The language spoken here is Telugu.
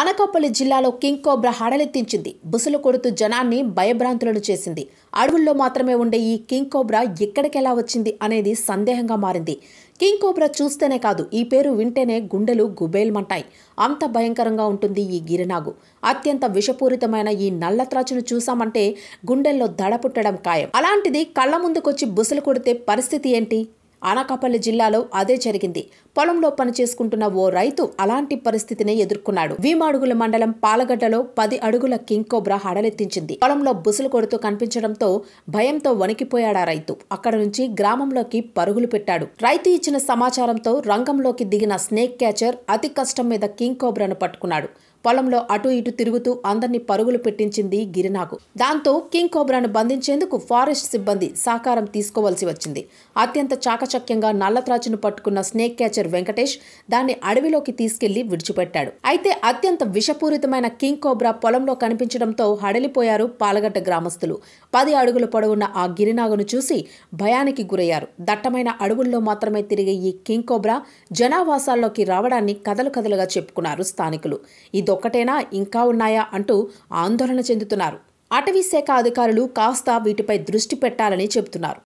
అనకాపల్లి జిల్లాలో కింగ్ కోబ్రా హడలెత్తించింది బుసలు కొడుతూ జనాన్ని భయభ్రాంతులను చేసింది అడవుల్లో మాత్రమే ఉండే ఈ కింగ్ కోబ్రా ఎక్కడికెలా వచ్చింది అనేది సందేహంగా మారింది కింగ్ కోబ్రా చూస్తేనే కాదు ఈ పేరు వింటేనే గుండెలు గుబేల్మంటాయి అంత భయంకరంగా ఉంటుంది ఈ గిరినాగు అత్యంత విషపూరితమైన ఈ నల్లత్రాచును చూసామంటే గుండెల్లో దడపుట్టడం ఖాయం అలాంటిది కళ్ళ ముందుకొచ్చి బుసలు కొడితే పరిస్థితి ఏంటి అనకాపల్లి జిల్లాలో అదే జరిగింది పొలంలో పనిచేసుకుంటున్న ఓ రైతు అలాంటి పరిస్థితిని ఎదుర్కొన్నాడు వీమాడుగుల మండలం పాలగడ్డలో పది అడుగుల కింగ్ కోబ్రా హడలెత్తించింది పొలంలో బుసలు కొడుతూ కనిపించడంతో భయంతో వణికిపోయాడా రైతు అక్కడ నుంచి గ్రామంలోకి పరుగులు పెట్టాడు రైతు ఇచ్చిన సమాచారంతో రంగంలోకి దిగిన స్నేక్ క్యాచర్ అతి కష్టం మీద కింగ్ కోబ్రాను పట్టుకున్నాడు పొలంలో అటు ఇటు తిరుగుతూ అందరినీ పరుగులు పెట్టించింది గిరినాకు దాంతో కింగ్ కోబ్రాను బంధించేందుకు ఫారెస్ట్ సిబ్బంది సహకారం తీసుకోవాల్సి వచ్చింది అత్యంత చాక చాకచక్యంగా త్రాచును పట్టుకున్న స్నేక్ క్యాచర్ వెంకటేష్ దాన్ని అడవిలోకి తీసుకెళ్లి విడిచిపెట్టాడు అయితే అత్యంత విషపూరితమైన కింగ్ కోబ్రా పొలంలో కనిపించడంతో హడలిపోయారు పాలగడ్డ గ్రామస్తులు పది అడుగుల పొడవున్న ఆ గిరినాగును చూసి భయానికి గురయ్యారు దట్టమైన అడవుల్లో మాత్రమే తిరిగే ఈ కింగ్ కోబ్రా జనావాసాల్లోకి రావడాన్ని కథలు కథలుగా చెప్పుకున్నారు స్థానికులు ఇదొక్కటేనా ఇంకా ఉన్నాయా అంటూ ఆందోళన చెందుతున్నారు అటవీ శాఖ అధికారులు కాస్త వీటిపై దృష్టి పెట్టాలని చెబుతున్నారు